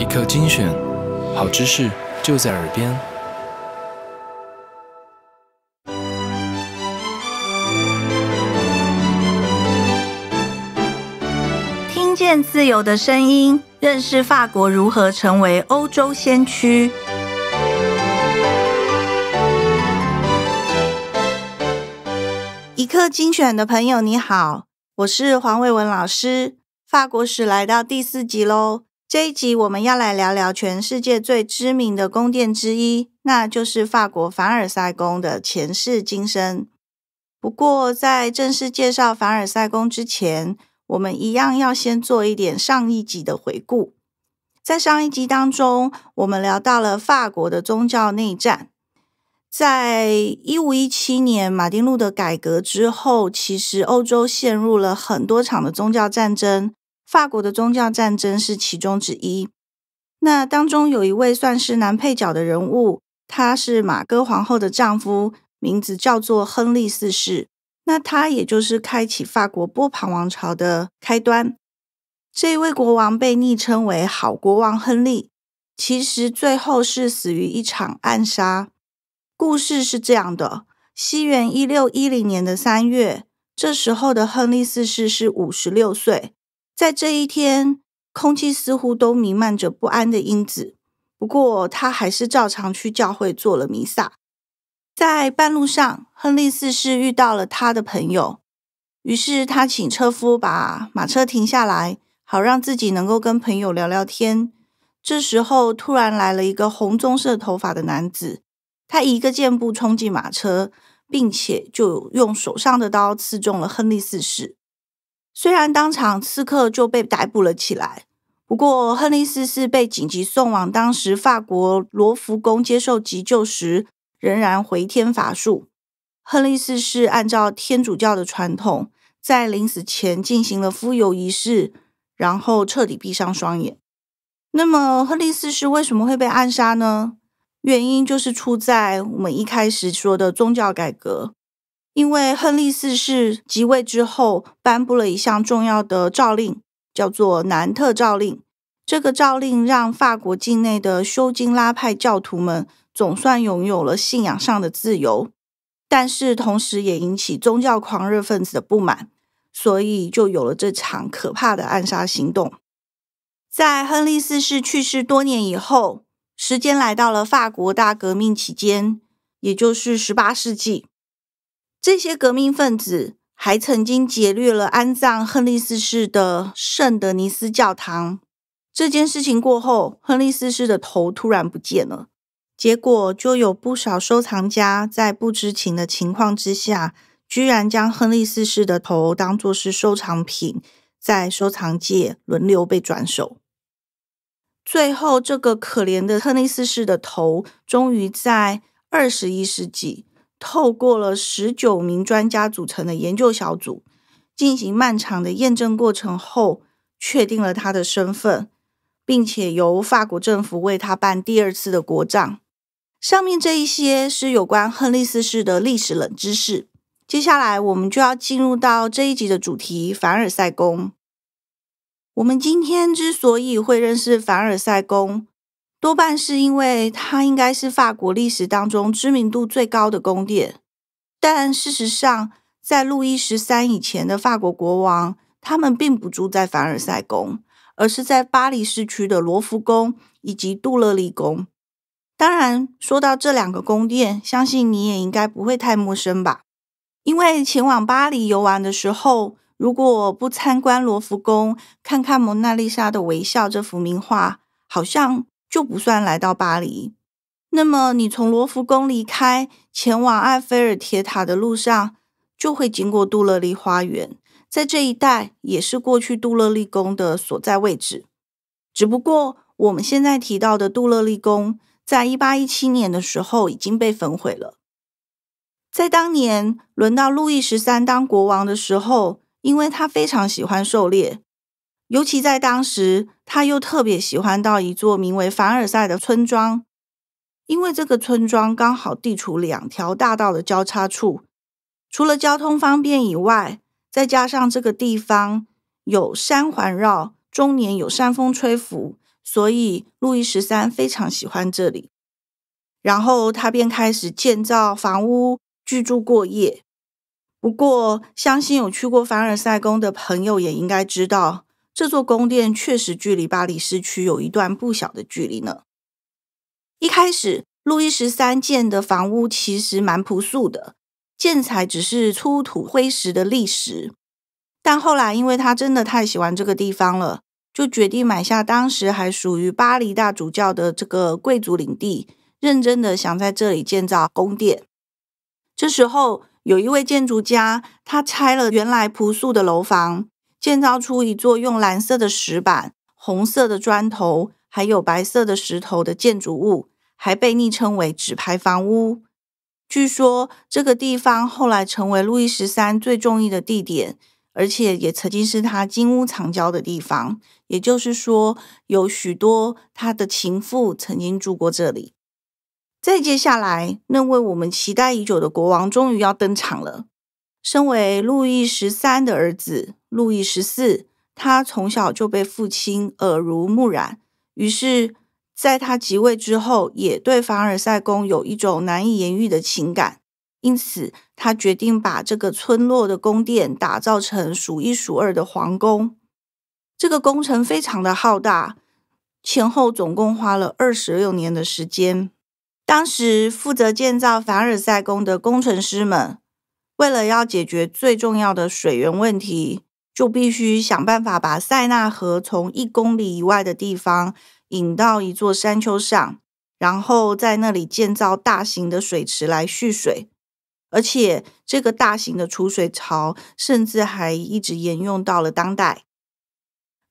一刻精选，好知识就在耳边。听见自由的声音，认识法国如何成为欧洲先驱。一刻精选的朋友你好，我是黄伟文老师，法国史来到第四集喽。这一集我们要来聊聊全世界最知名的宫殿之一，那就是法国凡尔赛宫的前世今生。不过，在正式介绍凡尔赛宫之前，我们一样要先做一点上一集的回顾。在上一集当中，我们聊到了法国的宗教内战。在一五一七年马丁路德改革之后，其实欧洲陷入了很多场的宗教战争。法国的宗教战争是其中之一。那当中有一位算是男配角的人物，他是玛戈皇后的丈夫，名字叫做亨利四世。那他也就是开启法国波旁王朝的开端。这一位国王被昵称为“好国王亨利”，其实最后是死于一场暗杀。故事是这样的：西元一六一零年的三月，这时候的亨利四世是五十六岁。在这一天，空气似乎都弥漫着不安的因子。不过，他还是照常去教会做了弥撒。在半路上，亨利四世遇到了他的朋友，于是他请车夫把马车停下来，好让自己能够跟朋友聊聊天。这时候，突然来了一个红棕色头发的男子，他一个箭步冲进马车，并且就用手上的刀刺中了亨利四世。虽然当场刺客就被逮捕了起来，不过亨利四世被紧急送往当时法国罗浮宫接受急救时，仍然回天乏术。亨利四世按照天主教的传统，在临死前进行了敷油仪式，然后彻底闭上双眼。那么亨利四世为什么会被暗杀呢？原因就是出在我们一开始说的宗教改革。因为亨利四世即位之后，颁布了一项重要的诏令，叫做《南特诏令》。这个诏令让法国境内的修金拉派教徒们总算拥有了信仰上的自由，但是同时也引起宗教狂热分子的不满，所以就有了这场可怕的暗杀行动。在亨利四世去世多年以后，时间来到了法国大革命期间，也就是十八世纪。这些革命分子还曾经劫掠了安葬亨利四世的圣德尼斯教堂。这件事情过后，亨利四世的头突然不见了。结果就有不少收藏家在不知情的情况之下，居然将亨利四世的头当作是收藏品，在收藏界轮流被转手。最后，这个可怜的亨利四世的头，终于在二十一世纪。透过了十九名专家组成的研究小组，进行漫长的验证过程后，确定了他的身份，并且由法国政府为他办第二次的国葬。上面这一些是有关亨利四世的历史冷知识。接下来我们就要进入到这一集的主题——凡尔赛宫。我们今天之所以会认识凡尔赛宫，多半是因为它应该是法国历史当中知名度最高的宫殿，但事实上，在路易十三以前的法国国王，他们并不住在凡尔赛宫，而是在巴黎市区的罗浮宫以及杜勒利宫。当然，说到这两个宫殿，相信你也应该不会太陌生吧？因为前往巴黎游玩的时候，如果不参观罗浮宫，看看《蒙娜丽莎》的微笑这幅名画，好像。就不算来到巴黎。那么，你从罗浮宫离开，前往埃菲尔铁塔的路上，就会经过杜勒利花园。在这一带，也是过去杜勒利宫的所在位置。只不过，我们现在提到的杜勒利宫，在一八一七年的时候已经被焚毁了。在当年轮到路易十三当国王的时候，因为他非常喜欢狩猎。尤其在当时，他又特别喜欢到一座名为凡尔赛的村庄，因为这个村庄刚好地处两条大道的交叉处，除了交通方便以外，再加上这个地方有山环绕，终年有山风吹拂，所以路易十三非常喜欢这里。然后他便开始建造房屋居住过夜。不过，相信有去过凡尔赛宫的朋友也应该知道。这座宫殿确实距离巴黎市区有一段不小的距离呢。一开始，路易十三建的房屋其实蛮朴素的，建材只是粗土灰石的砾石。但后来，因为他真的太喜欢这个地方了，就决定买下当时还属于巴黎大主教的这个贵族领地，认真的想在这里建造宫殿。这时候，有一位建筑家，他拆了原来朴素的楼房。建造出一座用蓝色的石板、红色的砖头，还有白色的石头的建筑物，还被昵称为“纸牌房屋”。据说这个地方后来成为路易十三最中意的地点，而且也曾经是他金屋藏娇的地方。也就是说，有许多他的情妇曾经住过这里。再接下来，那位我们期待已久的国王终于要登场了。身为路易十三的儿子。路易十四，他从小就被父亲耳濡目染，于是，在他即位之后，也对凡尔赛宫有一种难以言喻的情感。因此，他决定把这个村落的宫殿打造成数一数二的皇宫。这个工程非常的浩大，前后总共花了二十六年的时间。当时负责建造凡尔赛宫的工程师们，为了要解决最重要的水源问题。就必须想办法把塞纳河从一公里以外的地方引到一座山丘上，然后在那里建造大型的水池来蓄水，而且这个大型的储水槽甚至还一直沿用到了当代。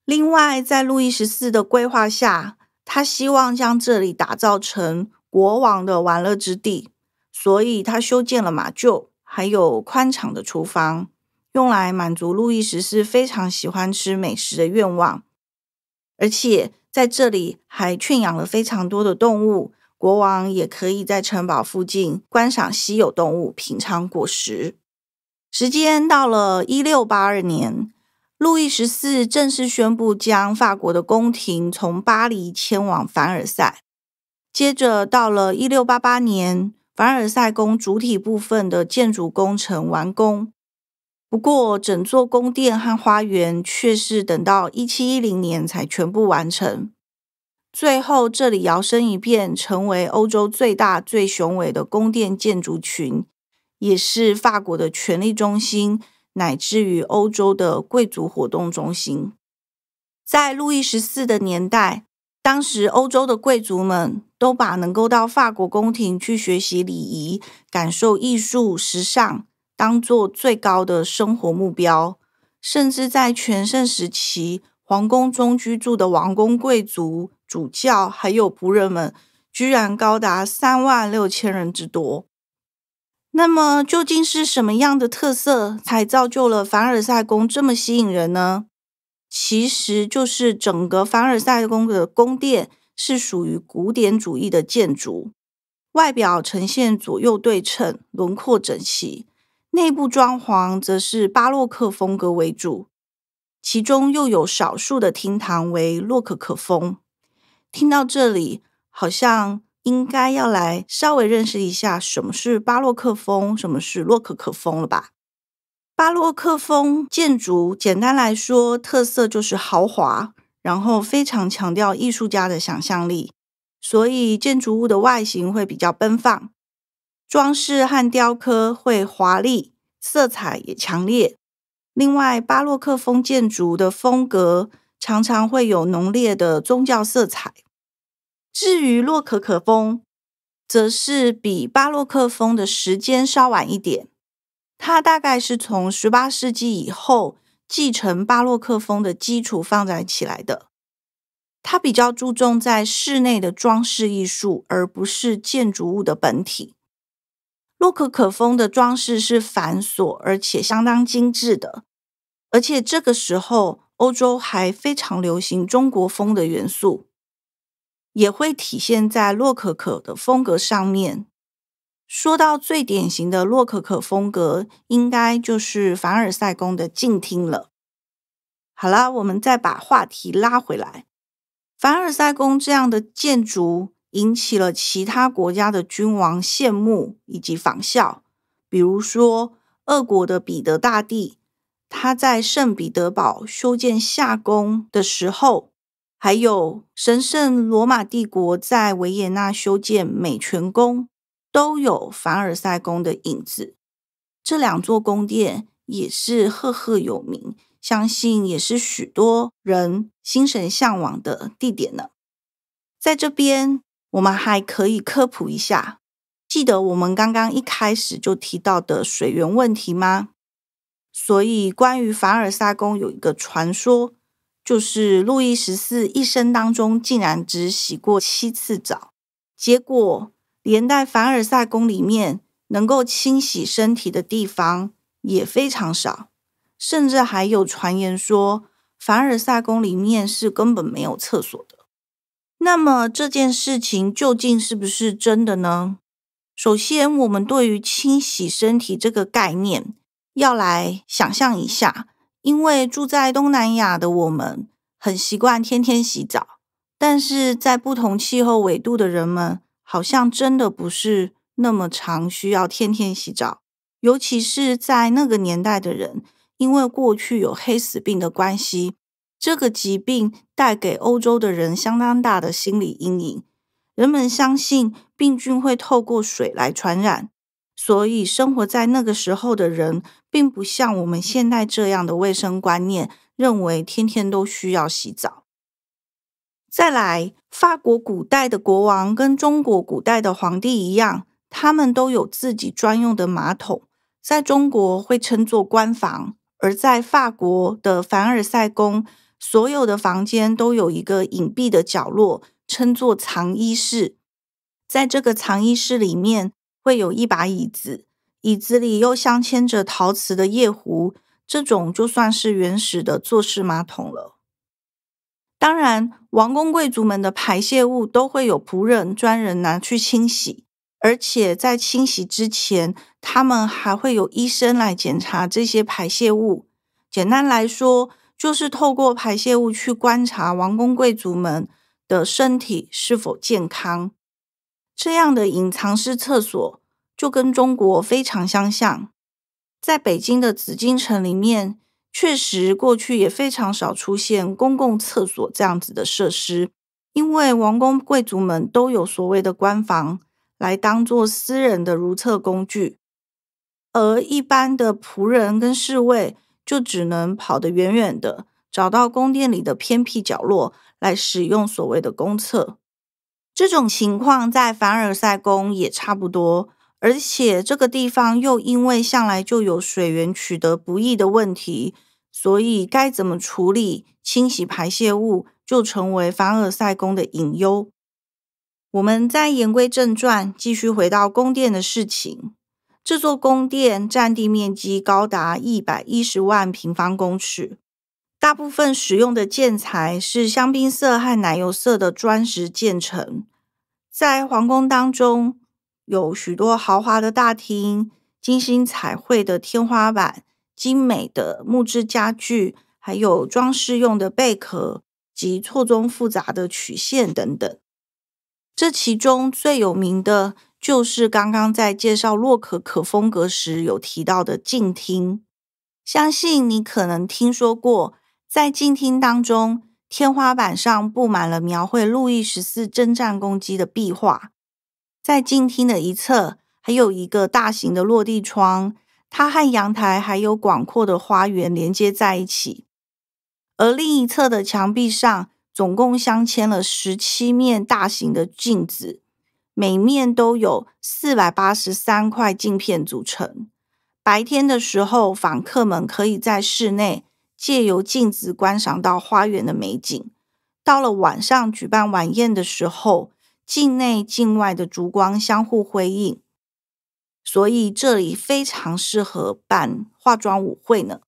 另外，在路易十四的规划下，他希望将这里打造成国王的玩乐之地，所以他修建了马厩，还有宽敞的厨房。用来满足路易十四非常喜欢吃美食的愿望，而且在这里还圈养了非常多的动物。国王也可以在城堡附近观赏稀有动物，品尝果实。时间到了一六八二年，路易十四正式宣布将法国的宫廷从巴黎迁往凡尔赛。接着到了一六八八年，凡尔赛宫主体部分的建筑工程完工。不过，整座宫殿和花园却是等到一七一零年才全部完成。最后，这里摇身一变，成为欧洲最大、最雄伟的宫殿建筑群，也是法国的权力中心，乃至于欧洲的贵族活动中心。在路易十四的年代，当时欧洲的贵族们都把能够到法国宫廷去学习礼仪、感受艺术、时尚。当做最高的生活目标，甚至在全盛时期，皇宫中居住的王公贵族、主教还有仆人们，居然高达三万六千人之多。那么，究竟是什么样的特色才造就了凡尔赛宫这么吸引人呢？其实就是整个凡尔赛宫的宫殿是属于古典主义的建筑，外表呈现左右对称，轮廓整齐。内部装潢则是巴洛克风格为主，其中又有少数的厅堂为洛可可风。听到这里，好像应该要来稍微认识一下什么是巴洛克风，什么是洛可可风了吧？巴洛克风建筑简单来说，特色就是豪华，然后非常强调艺术家的想象力，所以建筑物的外形会比较奔放。装饰和雕刻会华丽，色彩也强烈。另外，巴洛克风建筑的风格常常会有浓烈的宗教色彩。至于洛可可风，则是比巴洛克风的时间稍晚一点，它大概是从十八世纪以后继承巴洛克风的基础发展起来的。它比较注重在室内的装饰艺术，而不是建筑物的本体。洛可可风的装饰是繁琐而且相当精致的，而且这个时候欧洲还非常流行中国风的元素，也会体现在洛可可的风格上面。说到最典型的洛可可风格，应该就是凡尔赛宫的镜厅了。好啦，我们再把话题拉回来，凡尔赛宫这样的建筑。引起了其他国家的君王羡慕以及仿效，比如说俄国的彼得大帝，他在圣彼得堡修建夏宫的时候，还有神圣罗马帝国在维也纳修建美泉宫，都有凡尔赛宫的影子。这两座宫殿也是赫赫有名，相信也是许多人心神向往的地点呢。在这边。我们还可以科普一下，记得我们刚刚一开始就提到的水源问题吗？所以，关于凡尔赛宫有一个传说，就是路易十四一生当中竟然只洗过七次澡。结果，连带凡尔赛宫里面能够清洗身体的地方也非常少，甚至还有传言说，凡尔赛宫里面是根本没有厕所。那么这件事情究竟是不是真的呢？首先，我们对于清洗身体这个概念要来想象一下，因为住在东南亚的我们很习惯天天洗澡，但是在不同气候纬度的人们好像真的不是那么常需要天天洗澡，尤其是在那个年代的人，因为过去有黑死病的关系。这个疾病带给欧洲的人相当大的心理阴影。人们相信病菌会透过水来传染，所以生活在那个时候的人，并不像我们现在这样的卫生观念，认为天天都需要洗澡。再来，法国古代的国王跟中国古代的皇帝一样，他们都有自己专用的马桶，在中国会称作官房，而在法国的凡尔赛宫。所有的房间都有一个隐蔽的角落，称作藏衣室。在这个藏衣室里面，会有一把椅子，椅子里又镶嵌着陶瓷的夜壶，这种就算是原始的坐式马桶了。当然，王公贵族们的排泄物都会有仆人专人拿去清洗，而且在清洗之前，他们还会有医生来检查这些排泄物。简单来说。就是透过排泄物去观察王公贵族们的身体是否健康，这样的隐藏式厕所就跟中国非常相像。在北京的紫禁城里面，确实过去也非常少出现公共厕所这样子的设施，因为王公贵族们都有所谓的官房来当做私人的如厕工具，而一般的仆人跟侍卫。就只能跑得远远的，找到宫殿里的偏僻角落来使用所谓的公厕。这种情况在凡尔赛宫也差不多，而且这个地方又因为向来就有水源取得不易的问题，所以该怎么处理清洗排泄物，就成为凡尔赛宫的隐忧。我们再言归正传，继续回到宫殿的事情。这座宫殿占地面积高达一百一十万平方公尺，大部分使用的建材是香槟色和奶油色的砖石建成。在皇宫当中，有许多豪华的大厅、精心彩绘的天花板、精美的木质家具，还有装饰用的贝壳及错综复杂的曲线等等。这其中最有名的。就是刚刚在介绍洛可可风格时有提到的静厅，相信你可能听说过。在静厅当中，天花板上布满了描绘路易十四征战攻击的壁画。在静厅的一侧，还有一个大型的落地窗，它和阳台还有广阔的花园连接在一起。而另一侧的墙壁上，总共镶嵌了十七面大型的镜子。每面都有四百八十三块镜片组成。白天的时候，访客们可以在室内借由镜子观赏到花园的美景。到了晚上举办晚宴的时候，境内境外的烛光相互辉映，所以这里非常适合办化妆舞会呢。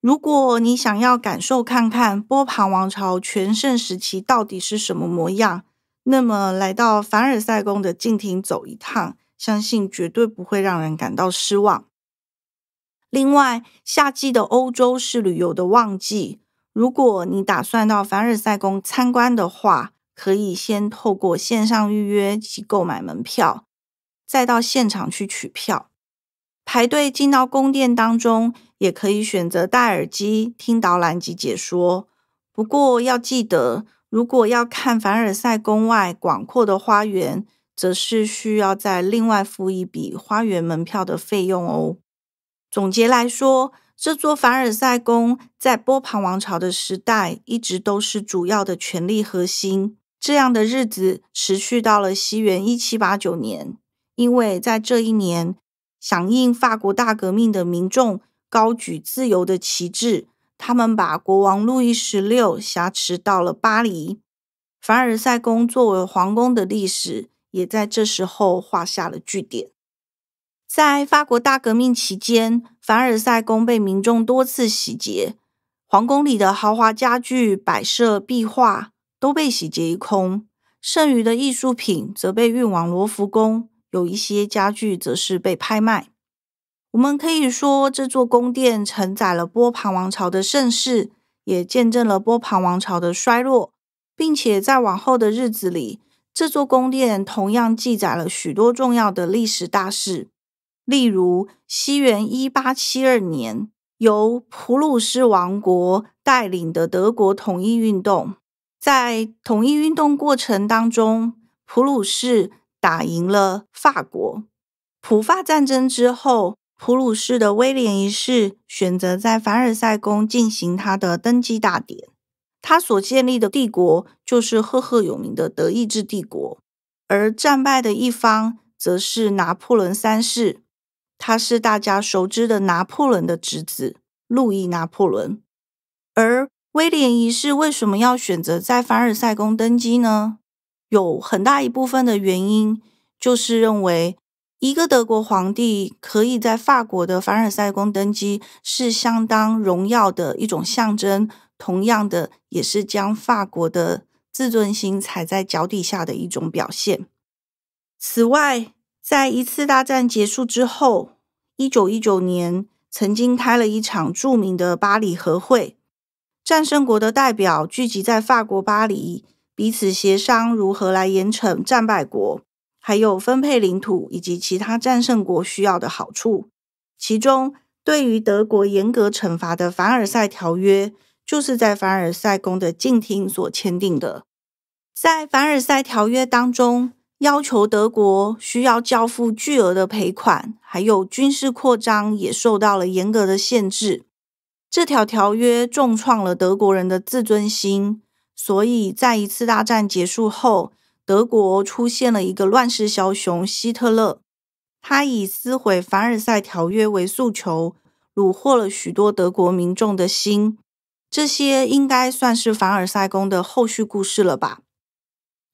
如果你想要感受看看波旁王朝全盛时期到底是什么模样，那么来到凡尔赛宫的禁厅走一趟，相信绝对不会让人感到失望。另外，夏季的欧洲是旅游的旺季，如果你打算到凡尔赛宫参观的话，可以先透过线上预约及购买门票，再到现场去取票。排队进到宫殿当中，也可以选择戴耳机听导览及解说。不过要记得。如果要看凡尔赛宫外广阔的花园，则是需要再另外付一笔花园门票的费用哦。总结来说，这座凡尔赛宫在波旁王朝的时代一直都是主要的权力核心，这样的日子持续到了西元一七八九年，因为在这一年，响应法国大革命的民众高举自由的旗帜。他们把国王路易十六挟持到了巴黎，凡尔赛宫作为皇宫的历史也在这时候画下了句点。在法国大革命期间，凡尔赛宫被民众多次洗劫，皇宫里的豪华家具、摆设、壁画都被洗劫一空，剩余的艺术品则被运往罗浮宫，有一些家具则是被拍卖。我们可以说，这座宫殿承载了波旁王朝的盛世，也见证了波旁王朝的衰落，并且在往后的日子里，这座宫殿同样记载了许多重要的历史大事，例如西元一八七二年，由普鲁士王国带领的德国统一运动，在统一运动过程当中，普鲁士打赢了法国，普法战争之后。普鲁士的威廉一世选择在凡尔赛宫进行他的登基大典，他所建立的帝国就是赫赫有名的德意志帝国，而战败的一方则是拿破仑三世，他是大家熟知的拿破仑的侄子路易拿破仑。而威廉一世为什么要选择在凡尔赛宫登基呢？有很大一部分的原因就是认为。一个德国皇帝可以在法国的凡尔赛宫登基，是相当荣耀的一种象征；同样的，也是将法国的自尊心踩在脚底下的一种表现。此外，在一次大战结束之后，一九一九年曾经开了一场著名的巴黎和会，战胜国的代表聚集在法国巴黎，彼此协商如何来严惩战败国。还有分配领土以及其他战胜国需要的好处，其中对于德国严格惩罚的《凡尔赛条约》就是在凡尔赛宫的禁厅所签订的。在《凡尔赛条约》当中，要求德国需要交付巨额的赔款，还有军事扩张也受到了严格的限制。这条条约重创了德国人的自尊心，所以在一次大战结束后。德国出现了一个乱世枭雄希特勒，他以撕毁凡尔赛条约为诉求，虏获了许多德国民众的心。这些应该算是凡尔赛宫的后续故事了吧？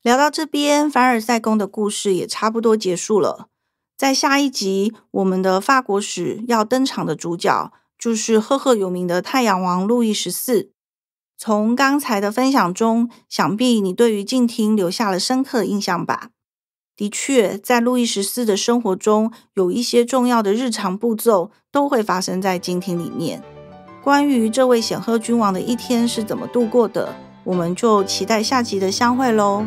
聊到这边，凡尔赛宫的故事也差不多结束了。在下一集，我们的法国史要登场的主角就是赫赫有名的太阳王路易十四。从刚才的分享中，想必你对于镜厅留下了深刻印象吧？的确，在路易十四的生活中，有一些重要的日常步骤都会发生在镜厅里面。关于这位显赫君王的一天是怎么度过的，我们就期待下集的相会喽。